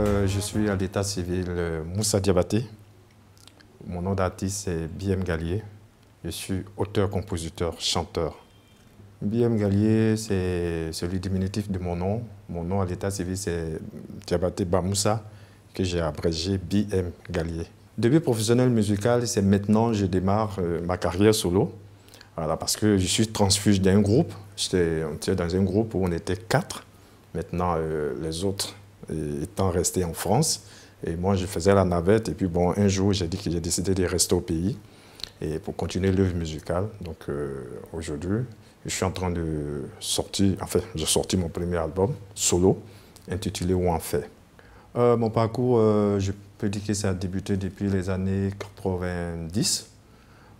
Euh, je suis à l'état civil euh, Moussa Diabaté. Mon nom d'artiste est BM Gallier. Je suis auteur, compositeur, chanteur. BM Gallier, c'est celui diminutif de mon nom. Mon nom à l'état civil, c'est Diabaté Bamoussa, que j'ai abrégé BM Gallier. Début professionnel musical, c'est maintenant que je démarre euh, ma carrière solo. Voilà, parce que je suis transfuge d'un groupe. J'étais dans un groupe où on était quatre. Maintenant, les autres euh, étant resté en France. Et moi, je faisais la navette. Et puis, bon, un jour, j'ai dit que j'ai décidé de rester au pays et pour continuer l'œuvre musicale. Donc, euh, aujourd'hui, je suis en train de sortir, enfin j'ai sorti mon premier album solo intitulé Où en fait. Euh, mon parcours, je peux dire que ça a débuté depuis les années 90.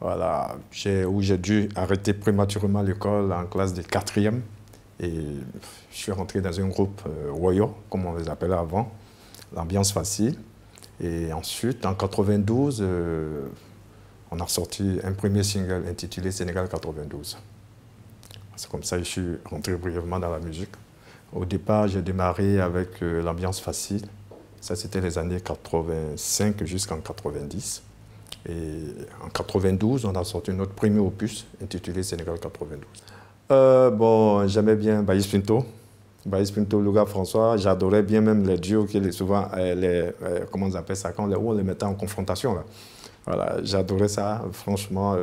Voilà, où j'ai dû arrêter prématurément l'école en classe de quatrième. Et je suis rentré dans un groupe Royal, euh, comme on les appelait avant, l'ambiance facile. Et ensuite, en 92, euh, on a sorti un premier single intitulé Sénégal 92. C'est comme ça que je suis rentré brièvement dans la musique. Au départ, j'ai démarré avec euh, l'ambiance facile. Ça, c'était les années 85 jusqu'en 90. Et en 92, on a sorti notre premier opus intitulé Sénégal 92. Euh, bon, j'aimais bien Baïs Pinto. Baïs Pinto, Luga François. J'adorais bien même les duos qui souvent, euh, les, euh, comment on appelle ça, quand on les mettait en confrontation. Voilà, j'adorais ça, franchement.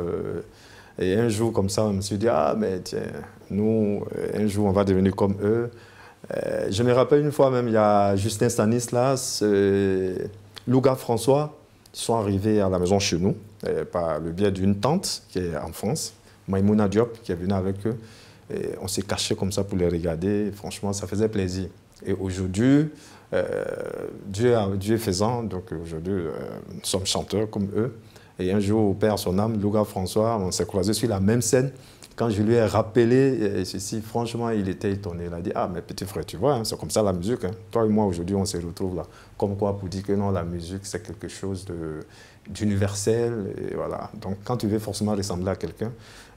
et un jour, comme ça, on me suis dit, ah, mais tiens, nous, un jour, on va devenir comme eux. je me rappelle une fois même, il y a Justin Stanislas, euh, Louga François, sont arrivés à la maison chez nous, par le biais d'une tante qui est en France. Maïmouna Diop qui est venu avec eux. on s'est caché comme ça pour les regarder. franchement, ça faisait plaisir. Et aujourd'hui, euh, Dieu, Dieu, faisant, donc aujourd'hui, euh, nous sommes chanteurs comme eux. Et un jour, au Père, son âme, Louga François, on s'est croisés sur la même scène. Quand je lui ai rappelé euh, ceci, franchement, il était étonné. Il a dit Ah, mais petit frère, tu vois, hein, c'est comme ça la musique. Hein. Toi et moi, aujourd'hui, on se retrouve là. Comme quoi, pour dire que non, la musique, c'est quelque chose d'universel. Voilà. Donc, quand tu veux forcément ressembler à quelqu'un,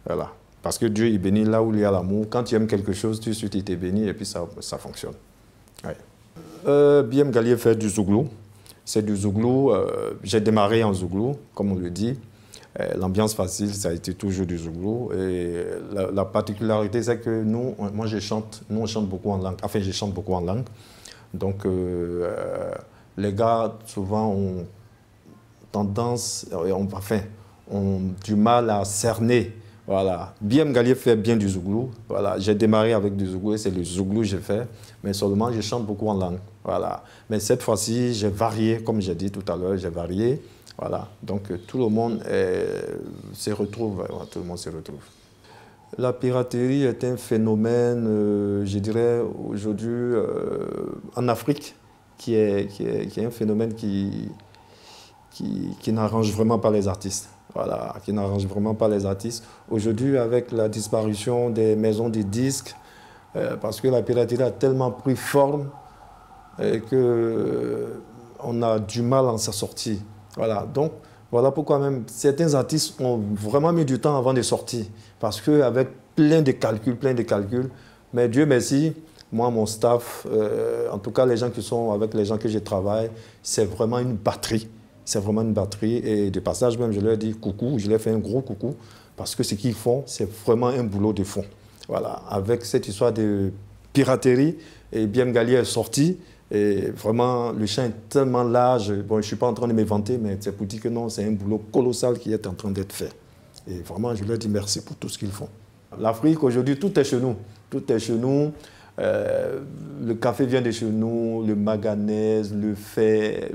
voilà. Parce que Dieu, il bénit là où il y a l'amour. Quand tu aimes quelque chose, tu de suite, il béni et puis ça, ça fonctionne. Ouais. Euh, fait du zouglou. C'est du zouglou. Euh, j'ai démarré en zouglou, comme on le dit. Euh, l'ambiance facile, ça a été toujours du Zouglou. Et euh, la, particularité, c'est que nous, moi je chante, nous on chante beaucoup en langue, enfin je chante beaucoup en langue. Donc euh, les gars, souvent, ont tendance, enfin, ont du mal à cerner. Voilà. Bien fait bien du Zouglou. Voilà. J'ai démarré avec du Zouglou et c'est le Zouglou que j'ai fait. Mais seulement, je chante beaucoup en langue. Voilà. Mais cette fois-ci, j'ai varié, comme j'ai dit tout à l'heure, j'ai varié. Voilà, donc euh, tout le monde euh, se retrouve, tout le monde se retrouve. La piraterie est un phénomène, euh, je dirais, aujourd'hui en Afrique, qui est, qui, est, un phénomène qui, qui, qui n'arrange vraiment pas les artistes. Voilà, qui n'arrange vraiment pas les artistes. Aujourd'hui, avec la disparition des maisons de disques, parce que la piraterie a tellement pris forme qu'on que on a du mal à s'en sortir. Voilà, donc voilà pourquoi même certains artistes ont vraiment mis du temps avant de sortir. Parce qu'avec plein de calculs, plein de calculs, mais Dieu merci, moi, mon staff, euh, en tout cas les gens qui sont avec les gens que je travaille, c'est vraiment une batterie. C'est vraiment une batterie. Et de passage même, je leur dis coucou, je leur fais un gros coucou, parce que ce qu'ils font, c'est vraiment un boulot de fond. Voilà, avec cette histoire de piraterie, et bien Gali est sorti, et vraiment, le champ est tellement large. Bon, je ne suis pas en train de m'éventer mais c'est pour dire que non, c'est un boulot colossal qui est en train d'être fait. Et vraiment, je leur dis merci pour tout ce qu'ils font. L'Afrique, aujourd'hui, tout est chez nous. Tout est chez nous. Euh, le café vient de chez nous, le manganèse, le fer,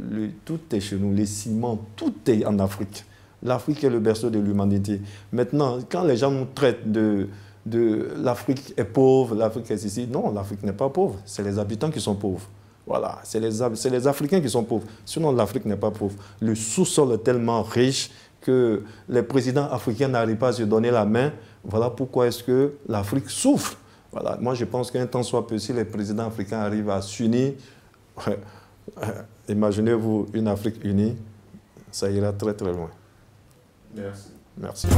tout est chez nous, les ciments, tout est en Afrique. L'Afrique est le berceau de l'humanité. Maintenant, quand les gens nous traitent de, de l'Afrique est pauvre, l'Afrique est ici, non, l'Afrique n'est pas pauvre, c'est les habitants qui sont pauvres. Voilà, c'est les, les, Africains qui sont pauvres. Sinon, l'Afrique n'est pas pauvre. Le sous-sol est tellement riche que les présidents africains n'arrivent pas à se donner la main. Voilà pourquoi est-ce que l'Afrique souffre. Voilà. Moi, je pense qu'un temps soit peu, si les présidents africains arrivent à s'unir, imaginez-vous une Afrique unie, ça ira très très loin. Merci. Merci.